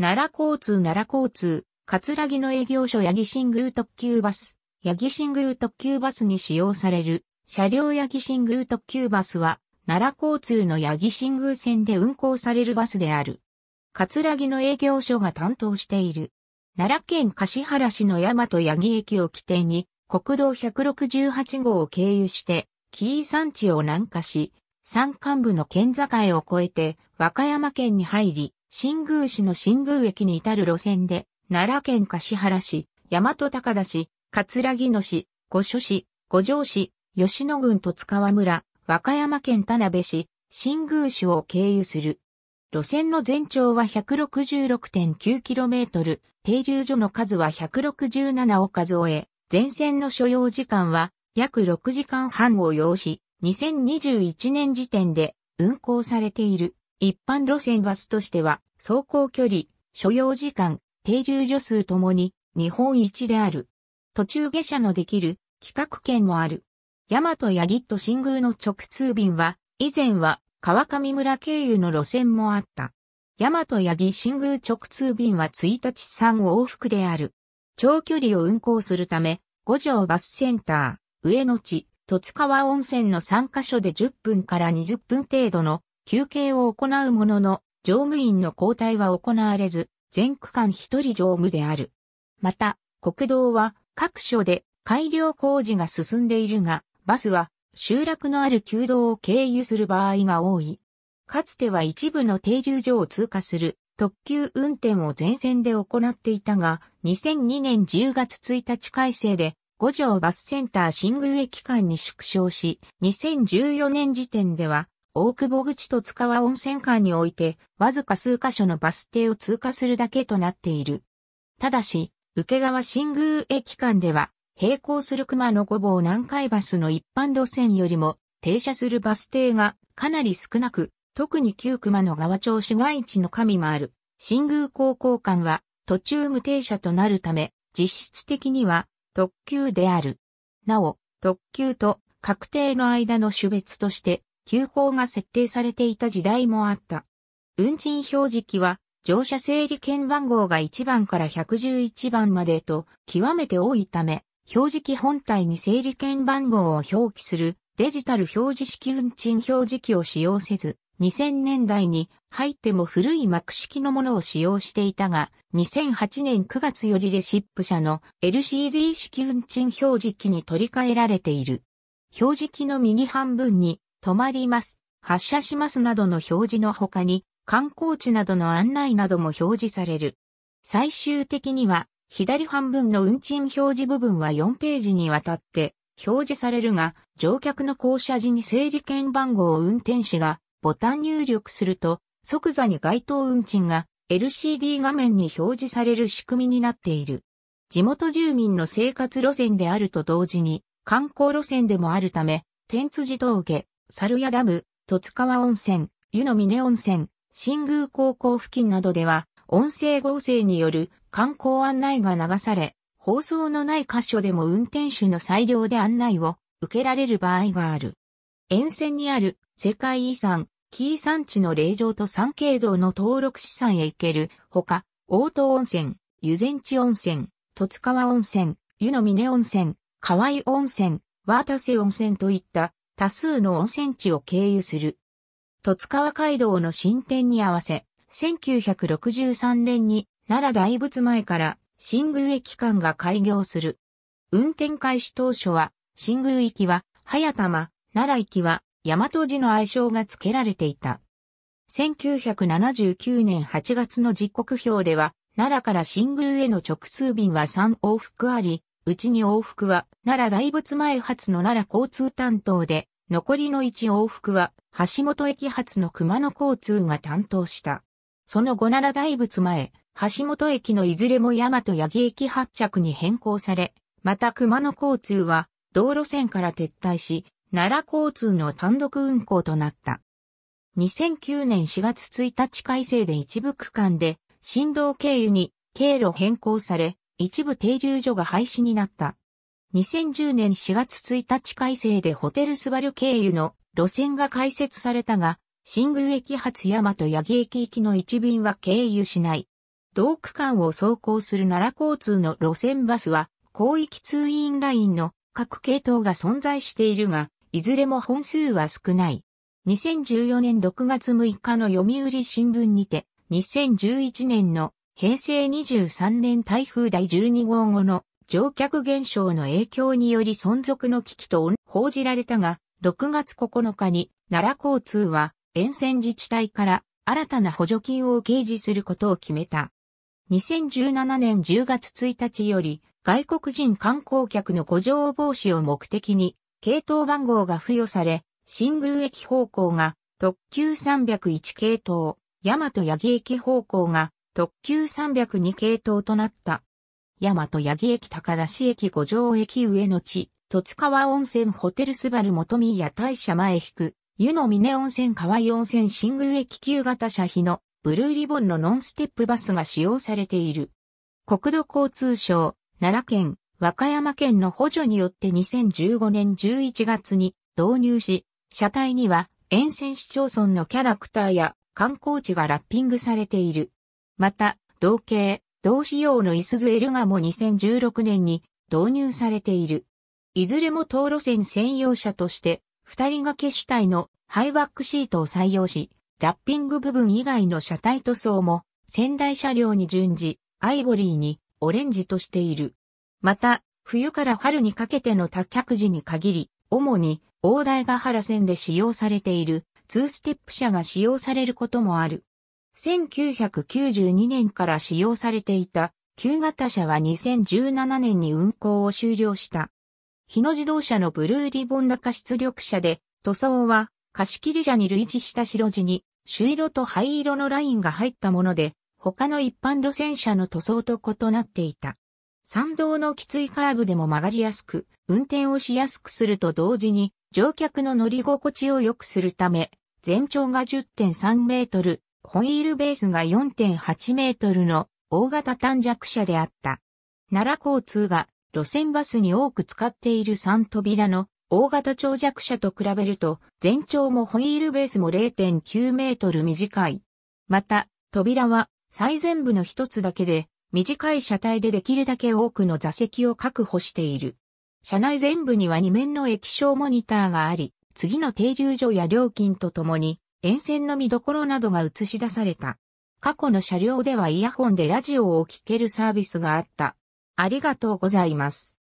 奈良交通奈良交通、葛城の営業所八木新宮特急バス、八木新宮特急バスに使用される、車両八木新宮特急バスは、奈良交通の八木新宮線で運行されるバスである。葛城の営業所が担当している。奈良県柏原市の山と八木駅を起点に、国道168号を経由して、紀伊山地を南下し、山間部の県境を越えて、和歌山県に入り、新宮市の新宮駅に至る路線で、奈良県柏原市、大和高田市、葛城野市、五所市、五条市、吉野郡戸津川村、和歌山県田辺市、新宮市を経由する。路線の全長は 166.9km、停留所の数は167を数え、全線の所要時間は約6時間半を要し、2021年時点で運行されている。一般路線バスとしては、走行距離、所要時間、停留所数ともに日本一である。途中下車のできる企画券もある。大和八やギット新宮の直通便は、以前は川上村経由の路線もあった。大和八木新宮直通便は1日3往復である。長距離を運行するため、五条バスセンター、上野地、戸塚川温泉の3カ所で10分から20分程度の休憩を行うものの、乗務員の交代は行われず、全区間一人乗務である。また、国道は各所で改良工事が進んでいるが、バスは集落のある旧道を経由する場合が多い。かつては一部の停留所を通過する特急運転を全線で行っていたが、2002年10月1日改正で、五条バスセンター新宮駅間に縮小し、2014年時点では大久保口と塚は温泉間において、わずか数箇所のバス停を通過するだけとなっている。ただし、受川新宮駅間では、並行する熊野五坊南海バスの一般路線よりも、停車するバス停がかなり少なく、特に旧熊野川町市街地の神もある、新宮高校間は、途中無停車となるため、実質的には、特急である。なお、特急と確定の間の種別として、休校が設定されていた時代もあった。運賃表示機は乗車整理券番号が1番から111番までと極めて多いため、表示機本体に整理券番号を表記するデジタル表示式運賃表示機を使用せず、2000年代に入っても古い幕式のものを使用していたが、2008年9月よりレシップ社の LCD 式運賃表示機に取り替えられている。表示機の右半分に止まります、発車しますなどの表示の他に、観光地などの案内なども表示される。最終的には、左半分の運賃表示部分は4ページにわたって表示されるが、乗客の降車時に整理券番号を運転士がボタン入力すると、即座に該当運賃が LCD 画面に表示される仕組みになっている。地元住民の生活路線であると同時に、観光路線でもあるため、天辻峠、猿屋ダム、十津川温泉、湯の峰温泉、新宮高校付近などでは、音声合成による観光案内が流され、放送のない箇所でも運転手の裁量で案内を受けられる場合がある。沿線にある世界遺産、紀伊山地の霊場と三景堂の登録資産へ行けるほか、大東温泉、湯前地温泉、十津川温泉、湯の峰温泉、河合温泉、渡瀬温泉といった多数の温泉地を経由する。十津川街道の進展に合わせ、1963年に奈良大仏前から新宮駅間が開業する。運転開始当初は、新宮駅は、早玉、奈良駅は、大和寺の愛称が付けられていた。1979年8月の時刻表では、奈良から新宮への直通便は3往復あり、うちに往復は、奈良大仏前発の奈良交通担当で、残りの1往復は、橋本駅発の熊野交通が担当した。その後奈良大仏前、橋本駅のいずれも大和八木駅発着に変更され、また熊野交通は、道路線から撤退し、奈良交通の単独運行となった。2009年4月1日改正で一部区間で、振動経由に経路変更され、一部停留所が廃止になった。2010年4月1日改正でホテルスバル経由の路線が開設されたが、新宮駅発大和八木駅行きの一便は経由しない。同区間を走行する奈良交通の路線バスは、広域通院ラインの各系統が存在しているが、いずれも本数は少ない。2014年6月6日の読売新聞にて、2011年の平成23年台風第12号後の乗客減少の影響により存続の危機と報じられたが、6月9日に奈良交通は沿線自治体から新たな補助金を掲示することを決めた。2017年10月1日より外国人観光客の誤乗防止を目的に系統番号が付与され、新宮駅方向が特急301系統、大和八木駅方向が特急302系統となった。大和八木駅高田市駅五条駅上の地、戸塚川温泉ホテルスバル元宮大社前引く、湯の峰温泉河合温泉新宮駅旧型車比のブルーリボンのノンステップバスが使用されている。国土交通省、奈良県、和歌山県の補助によって2015年11月に導入し、車体には沿線市町村のキャラクターや観光地がラッピングされている。また、同型、同仕様のイスズエルガも2016年に導入されている。いずれも当路線専用車として、二人掛け主体のハイバックシートを採用し、ラッピング部分以外の車体塗装も、仙台車両に準じ、アイボリーにオレンジとしている。また、冬から春にかけての多客時に限り、主に大台ヶ原線で使用されている2ステップ車が使用されることもある。1992年から使用されていた旧型車は2017年に運行を終了した。日野自動車のブルーリボン高出力車で、塗装は貸切車に類似した白地に、朱色と灰色のラインが入ったもので、他の一般路線車の塗装と異なっていた。参道のきついカーブでも曲がりやすく、運転をしやすくすると同時に、乗客の乗り心地を良くするため、全長が10.3メートル、ホイールベースが4.8メートルの大型短尺車であった。奈良交通が路線バスに多く使っている3扉の大型長尺車と比べると全長もホイールベースも0.9メートル短い。また、扉は最前部の一つだけで短い車体でできるだけ多くの座席を確保している。車内全部には2面の液晶モニターがあり、次の停留所や料金とともに沿線の見どころなどが映し出された。過去の車両ではイヤホンでラジオを聴けるサービスがあった。ありがとうございます。